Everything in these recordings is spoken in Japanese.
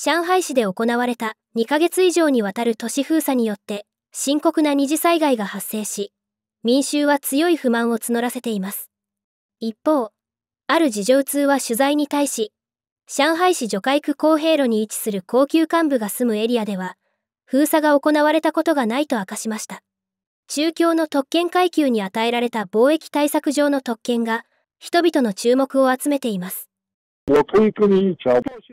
上海市で行われた2ヶ月以上にわたる都市封鎖によって深刻な二次災害が発生し、民衆は強い不満を募らせています。一方、ある事情通は取材に対し、上海市除海区公平路に位置する高級幹部が住むエリアでは、封鎖が行われたことがないと明かしました。中共の特権階級に与えられた貿易対策上の特権が、人々の注目を集めています。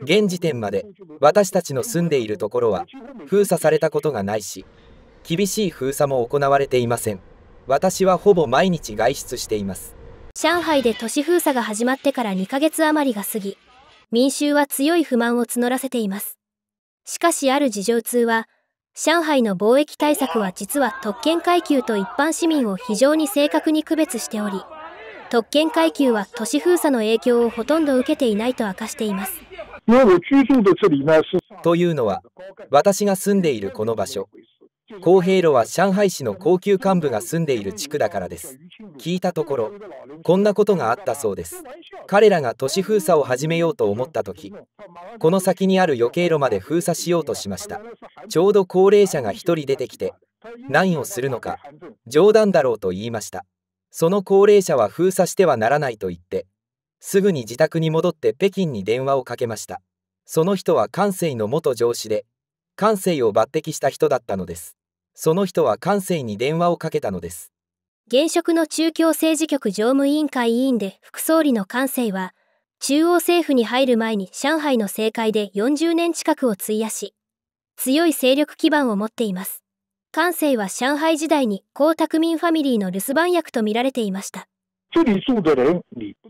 現時点まで私たちの住んでいるところは封鎖されたことがないし厳しい封鎖も行われていません私はほぼ毎日外出しています上海で都市封鎖が始まってから2ヶ月余りが過ぎ民衆は強い不満を募らせていますしかしある事情通は上海の貿易対策は実は特権階級と一般市民を非常に正確に区別しており特権階級は都市封鎖の影響をほとんど受けていないと明かしています。というのは、私が住んでいるこの場所、公平路は上海市の高級幹部が住んでいる地区だからです。聞いたところ、こんなことがあったそうです。彼らが都市封鎖を始めようと思った時、この先にある余計路まで封鎖しようとしました。ちょうど高齢者が1人出てきて、何をするのか、冗談だろうと言いました。その高齢者は封鎖してはならないと言って、すぐに自宅に戻って北京に電話をかけました。その人は関西の元上司で、関西を抜擢した人だったのです。その人は関西に電話をかけたのです。現職の中共政治局常務委員会委員で副総理の関西は、中央政府に入る前に上海の政界で40年近くを費やし、強い勢力基盤を持っています。関西は上海時代に江沢民ファミリーの留守番役と見られていました。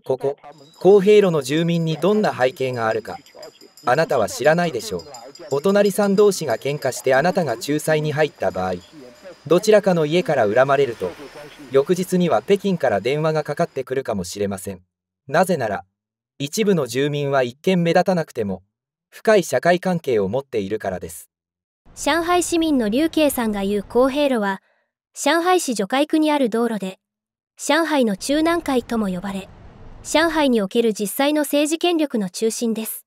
ここ、公平路の住民にどんな背景があるか、あなたは知らないでしょう。お隣さん同士が喧嘩してあなたが仲裁に入った場合、どちらかの家から恨まれると、翌日には北京から電話がかかってくるかもしれません。なぜなら、一部の住民は一見目立たなくても、深い社会関係を持っているからです。上海市民の劉慶さんが言う公平路は、上海市除海区にある道路で、上海の中南海とも呼ばれ、上海における実際の政治権力の中心です。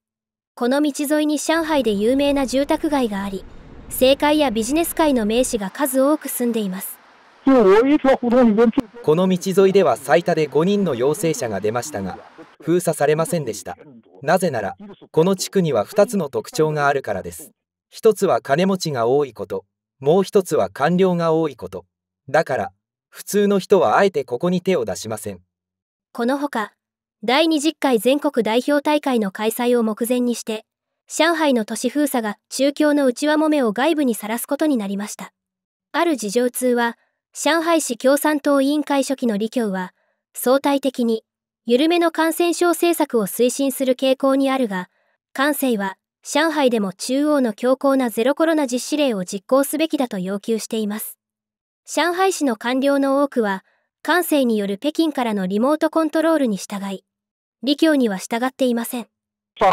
この道沿いに上海で有名な住宅街があり、政界やビジネス界の名士が数多く住んでいます。この道沿いでは最多で5人の陽性者が出ましたが、封鎖されませんでした。なぜなら、この地区には2つの特徴があるからです。一つは金持ちが多いこともう一つは官僚が多いことだから普通の人はあえてここに手を出しませんこのほか第20回全国代表大会の開催を目前にして上海の都市封鎖が中共の内輪もめを外部にさらすことになりましたある事情通は上海市共産党委員会初期の李強は相対的に緩めの感染症政策を推進する傾向にあるが関西は上海でも中央の強硬なゼロコロナ実施令を実行すべきだと要求しています。上海市の官僚の多くは、関西による北京からのリモートコントロールに従い、李強には従っていません。上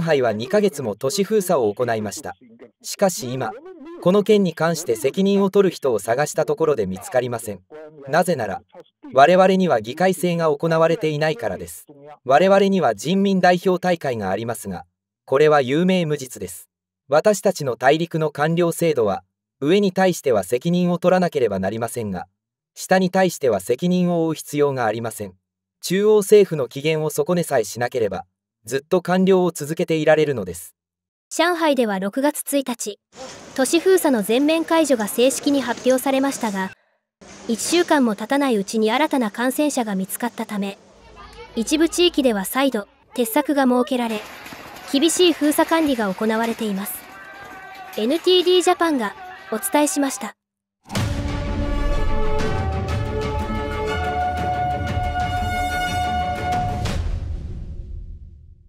海は2ヶ月も都市封鎖を行いました。しかし今、この件に関して責任を取る人を探したところで見つかりません。なぜなら、我々には議会制が行われていないからです。我々には人民代表大会がありますが、これは有名無実です。私たちの大陸の官僚制度は、上に対しては責任を取らなければなりませんが、下に対しては責任を負う必要がありません。中央政府の機嫌を損ねさえしなければ、ずっと官僚を続けていられるのです。上海では6月1日、都市封鎖の全面解除が正式に発表されましたが、1週間も経たないうちに新たな感染者が見つかったため、一部地域では再度、鉄柵が設けられ、厳しい封鎖管理が行われています。NTD ジャパンがお伝えしました。